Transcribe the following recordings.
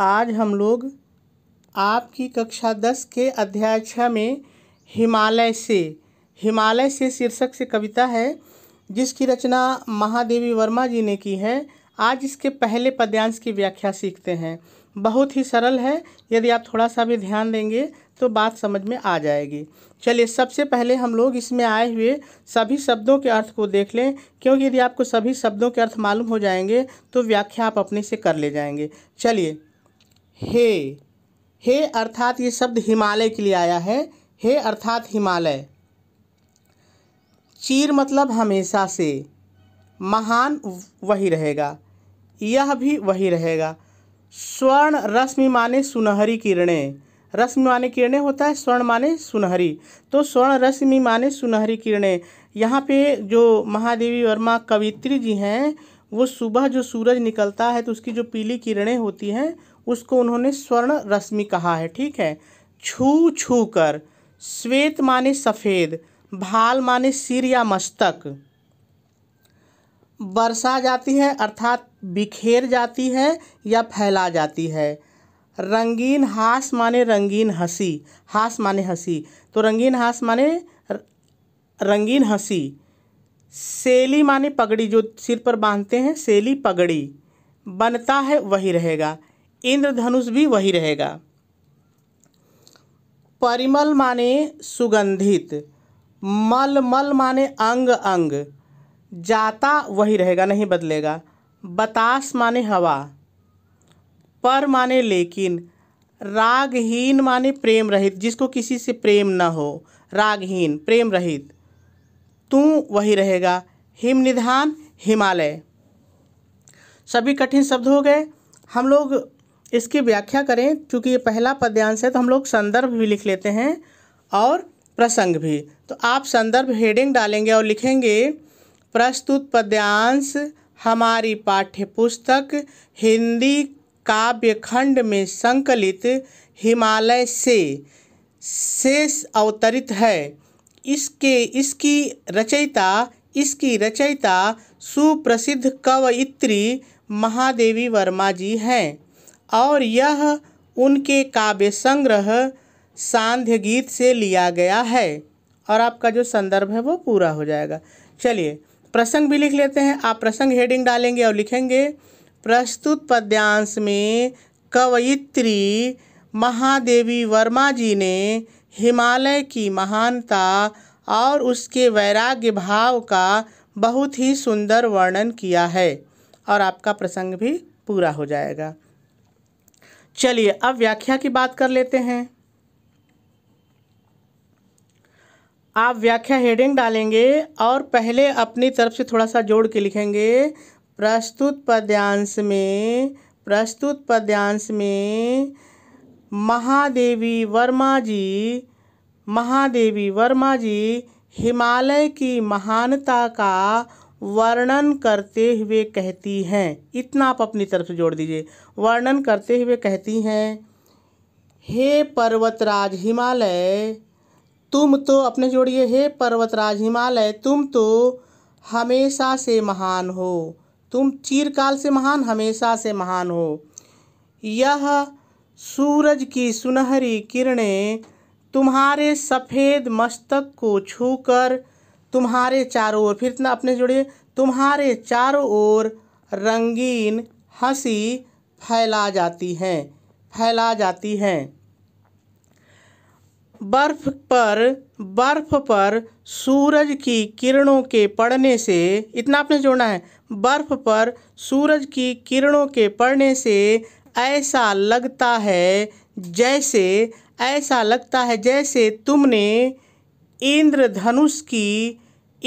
आज हम लोग आपकी कक्षा दस के अध्याय छः में हिमालय से हिमालय से शीर्षक से कविता है जिसकी रचना महादेवी वर्मा जी ने की है आज इसके पहले पद्यांश की व्याख्या सीखते हैं बहुत ही सरल है यदि आप थोड़ा सा भी ध्यान देंगे तो बात समझ में आ जाएगी चलिए सबसे पहले हम लोग इसमें आए हुए सभी शब्दों के अर्थ को देख लें क्योंकि यदि आपको सभी शब्दों के अर्थ मालूम हो जाएंगे तो व्याख्या आप अपने से कर ले जाएंगे चलिए हे हे अर्थात ये शब्द हिमालय के लिए आया है हे अर्थात हिमालय चीर मतलब हमेशा से महान वही रहेगा यह भी वही रहेगा स्वर्ण रश्मि माने सुनहरी किरणें रश्मि माने किरणें होता है स्वर्ण माने सुनहरी तो स्वर्ण रश्मि माने सुनहरी किरणें यहाँ पे जो महादेवी वर्मा कवित्री जी हैं वो सुबह जो सूरज निकलता है तो उसकी जो पीली किरणें होती हैं उसको उन्होंने स्वर्ण रश्मि कहा है ठीक है छू छू कर श्वेत माने सफ़ेद भाल माने सिर या मस्तक बरसा जाती है अर्थात बिखेर जाती है या फैला जाती है रंगीन हास माने रंगीन हंसी हास माने हंसी तो रंगीन हास माने रंगीन हंसी सेली माने पगड़ी जो सिर पर बांधते हैं सेली पगड़ी बनता है वही रहेगा इंद्रधनुष भी वही रहेगा परिमल माने सुगंधित मल मल माने अंग अंग जाता वही रहेगा नहीं बदलेगा बतास माने हवा पर माने लेकिन रागहीन माने प्रेम रहित जिसको किसी से प्रेम न हो रागहीन प्रेम रहित तू वही रहेगा हिम निधान हिमालय सभी कठिन शब्द हो गए हम लोग इसकी व्याख्या करें क्योंकि ये पहला पद्यांश है तो हम लोग संदर्भ भी लिख लेते हैं और प्रसंग भी तो आप संदर्भ हेडिंग डालेंगे और लिखेंगे प्रस्तुत पद्यांश हमारी पाठ्य पुस्तक हिंदी काव्य खंड में संकलित हिमालय से शेष अवतरित है इसके इसकी रचयिता इसकी रचयिता सुप्रसिद्ध कवयित्री महादेवी वर्मा जी हैं और यह उनके काव्य संग्रह सांध्य गीत से लिया गया है और आपका जो संदर्भ है वो पूरा हो जाएगा चलिए प्रसंग भी लिख लेते हैं आप प्रसंग हेडिंग डालेंगे और लिखेंगे प्रस्तुत पद्यांश में कवयित्री महादेवी वर्मा जी ने हिमालय की महानता और उसके वैराग्य भाव का बहुत ही सुंदर वर्णन किया है और आपका प्रसंग भी पूरा हो जाएगा चलिए अब व्याख्या की बात कर लेते हैं आप व्याख्या हेडिंग डालेंगे और पहले अपनी तरफ से थोड़ा सा जोड़ के लिखेंगे प्रस्तुत पद्यांश में प्रस्तुत पद्यांश में महादेवी वर्मा जी महादेवी वर्मा जी हिमालय की महानता का वर्णन करते हुए कहती हैं इतना आप अपनी तरफ से जोड़ दीजिए वर्णन करते हुए कहती हैं हे पर्वतराज हिमालय तुम तो अपने जोड़िए हे पर्वतराज हिमालय तुम तो हमेशा से महान हो तुम चीरकाल से महान हमेशा से महान हो यह सूरज की सुनहरी किरणें तुम्हारे सफ़ेद मस्तक को छूकर तुम्हारे चारों ओर फिर इतना अपने जुड़े तुम्हारे चारों ओर रंगीन हंसी फैला जाती हैं फैला जाती हैं बर्फ पर बर्फ पर सूरज की किरणों के पड़ने से इतना आपने जोड़ना है बर्फ पर सूरज की किरणों के पड़ने से ऐसा लगता है जैसे ऐसा लगता है जैसे तुमने इंद्रधनुष की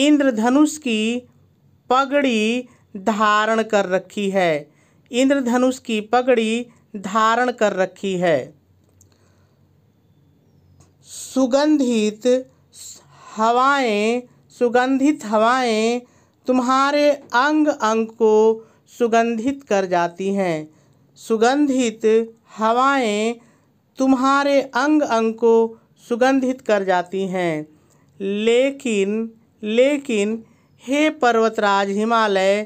इंद्रधनुष की पगड़ी धारण कर रखी है इंद्रधनुष की पगड़ी धारण कर रखी है सुगंधित हवाएं सुगंधित हवाएं तुम्हारे अंग अंग को सुगंधित कर जाती हैं सुगंधित हवाएं तुम्हारे अंग अंग को सुगंधित कर जाती हैं लेकिन लेकिन हे पर्वतराज हिमालय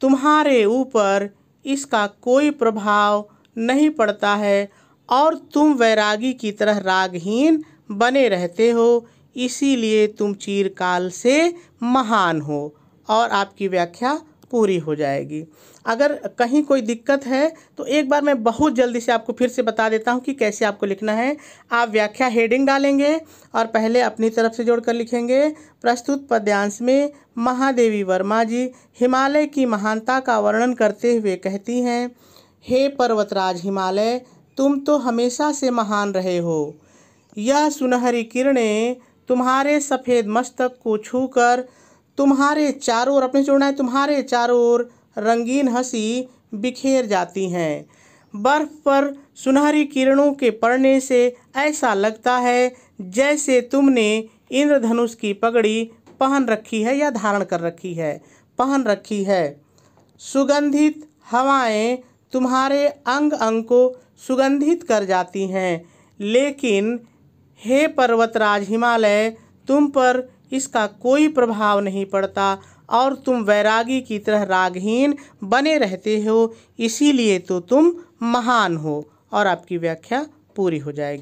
तुम्हारे ऊपर इसका कोई प्रभाव नहीं पड़ता है और तुम वैरागी की तरह रागहीन बने रहते हो इसीलिए तुम चीरकाल से महान हो और आपकी व्याख्या पूरी हो जाएगी अगर कहीं कोई दिक्कत है तो एक बार मैं बहुत जल्दी से आपको फिर से बता देता हूँ कि कैसे आपको लिखना है आप व्याख्या हेडिंग डालेंगे और पहले अपनी तरफ से जोड़कर लिखेंगे प्रस्तुत पद्यांश में महादेवी वर्मा जी हिमालय की महानता का वर्णन करते हुए कहती हैं हे पर्वतराज हिमालय तुम तो हमेशा से महान रहे हो यह सुनहरी किरणें तुम्हारे सफ़ेद मस्तक को छूकर कर तुम्हारे चारों ओर अपनी चुड़ाएँ तुम्हारे चारों ओर रंगीन हंसी बिखेर जाती हैं बर्फ पर सुनहरी किरणों के पड़ने से ऐसा लगता है जैसे तुमने इंद्रधनुष की पगड़ी पहन रखी है या धारण कर रखी है पहन रखी है सुगंधित हवाएं तुम्हारे अंग अंग को सुगंधित कर जाती हैं लेकिन हे पर्वतराज हिमालय तुम पर इसका कोई प्रभाव नहीं पड़ता और तुम वैरागी की तरह रागहीन बने रहते हो इसीलिए तो तुम महान हो और आपकी व्याख्या पूरी हो जाएगी